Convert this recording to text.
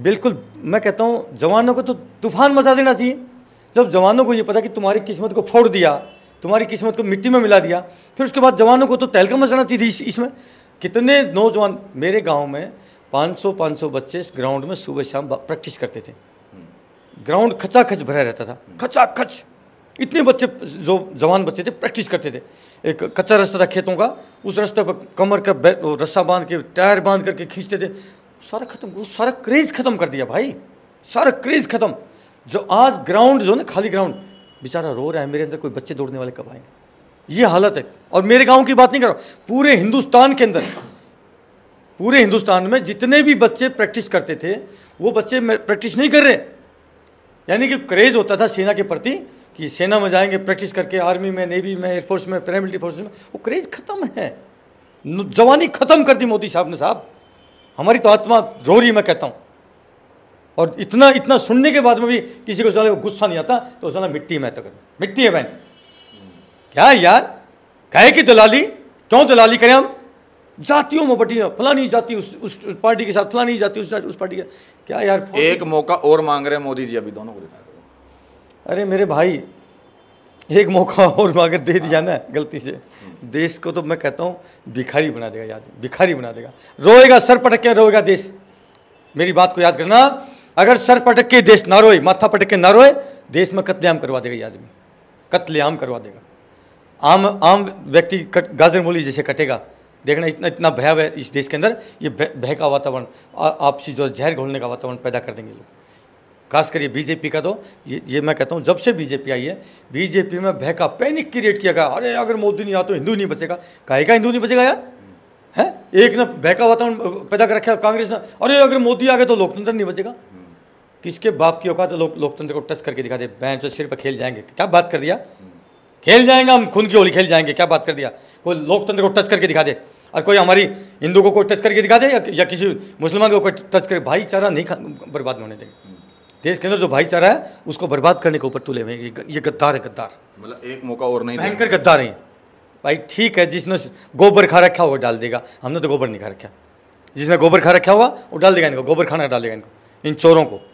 बिल्कुल मैं कहता हूँ जवानों को तो तूफान मचा देना चाहिए जब जवानों को ये पता कि तुम्हारी किस्मत को फोड़ दिया तुम्हारी किस्मत को मिट्टी में मिला दिया फिर उसके बाद जवानों को तो तहलका मचाना चाहिए इस इसमें कितने नौजवान मेरे गांव में 500 500 बच्चे ग्राउंड में सुबह शाम प्रैक्टिस करते थे ग्राउंड खचा खच भरा रहता था खचा खच इतने बच्चे जो जवान बच्चे थे प्रैक्टिस करते थे एक कच्चा रास्ता था खेतों का उस रास्ते पर कमर का रस्सा बांध के टायर बांध करके खींचते थे सारा खत्म वो सारा क्रेज खत्म कर दिया भाई सारा क्रेज खत्म जो आज ग्राउंड जो ना खाली ग्राउंड बेचारा रो रहा है मेरे अंदर कोई बच्चे दौड़ने वाले कब आएंगे ये हालत है और मेरे गांव की बात नहीं कर रहा पूरे हिंदुस्तान के अंदर पूरे हिंदुस्तान में जितने भी बच्चे प्रैक्टिस करते थे वो बच्चे प्रैक्टिस नहीं कर रहे यानी कि क्रेज होता था सेना के प्रति कि सेना में जाएंगे प्रैक्टिस करके आर्मी में नेवी में एयरफोर्स में पैरामिलिट्री फोर्स में वो क्रेज खत्म है जवानी खत्म कर दी मोदी साहब ने साहब हमारी तो आत्मा रो रही मैं कहता हूँ और इतना इतना सुनने के बाद में भी किसी को साले को गुस्सा नहीं आता तो साला मिट्टी में तो मिट्टी है बहन क्या यार कहे कि दलाली क्यों दलाली करें हम जातियों में बटी फलानी जाति उस उस पार्टी के साथ फलानी जाति उस उस पार्टी के क्या यार एक मौका और मांग रहे हैं मोदी जी अभी दोनों को अरे मेरे भाई एक मौका और अगर दे दिया ना गलती से देश को तो मैं कहता हूँ भिखारी बना देगा याद भिखारी बना देगा रोएगा सर पटक के रोएगा देश मेरी बात को याद करना अगर सर पटक के देश ना रोए माथा पटक के ना रोए देश में कत्लेआम करवा देगा ये आदमी कत्लेआम करवा देगा आम आम व्यक्ति कट गाजर मूली जैसे कटेगा देखना इतना इतना भयावह इस देश के अंदर ये भय का वातावरण आपसी जो जहर घोलने का वातावरण पैदा कर देंगे लोग खासकर ये बीजेपी का तो ये ये मैं कहता हूँ जब से बीजेपी आई है बीजेपी में भय का पैनिक क्रिएट किया गया अरे अगर मोदी नहीं आ तो हिंदू नहीं बचेगा कहे का हिंदू नहीं बचेगा यार है एक ने भय का वातावरण पैदा कर रखा कांग्रेस ने अरे अगर मोदी आ गए तो लोकतंत्र नहीं बचेगा किसके बाप की औकात लो, लोकतंत्र को टच करके दिखा दे बैंक सिर पर खेल जाएंगे क्या बात कर दिया खेल जाएंगे हम खून की होली खेल जाएंगे क्या बात कर दिया कोई लोकतंत्र को टच करके दिखा दे और कोई हमारी हिंदू को कोई टच करके दिखा दे या, या किसी मुसलमान को कोई टच करे भाईचारा नहीं बर्बाद होने देंगे देश के अंदर जो भाईचारा है उसको बर्बाद करने के ऊपर तुले हुए ये गद्दार है गद्दार मतलब एक मौका और नहीं भयंकर गद्दार है भाई ठीक है जिसने गोबर खा रखा हुआ डाल देगा हमने तो गोबर नहीं खा रखा जिसने गोबर खा रखा हुआ वो डाल देगा इनको गोबर खाना डाल देगा इनको इन चोरों को